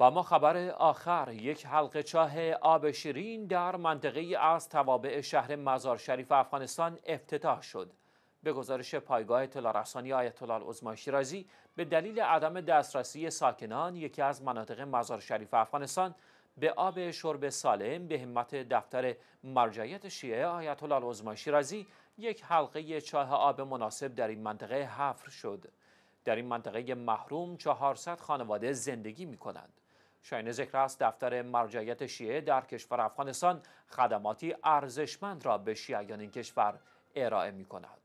و ما خبر آخر یک حلقه چاه آب شیرین در منطقه از توابع شهر مزار شریف افغانستان افتتاح شد به گزارش پایگاه اطلاع رسانی آیت الله شیرازی به دلیل عدم دسترسی ساکنان یکی از مناطق مزار شریف افغانستان به آب شرب سالم به همت دفتر مرجعیت شیعه آیت الله شیرازی یک حلقه چاه آب مناسب در این منطقه حفر شد در این منطقه محروم 400 خانواده زندگی می کنند. شاین ذکر است دفتر مرجعیت شیعه در کشور افغانستان خدماتی ارزشمند را به شیعیان این کشور ارائه می کند.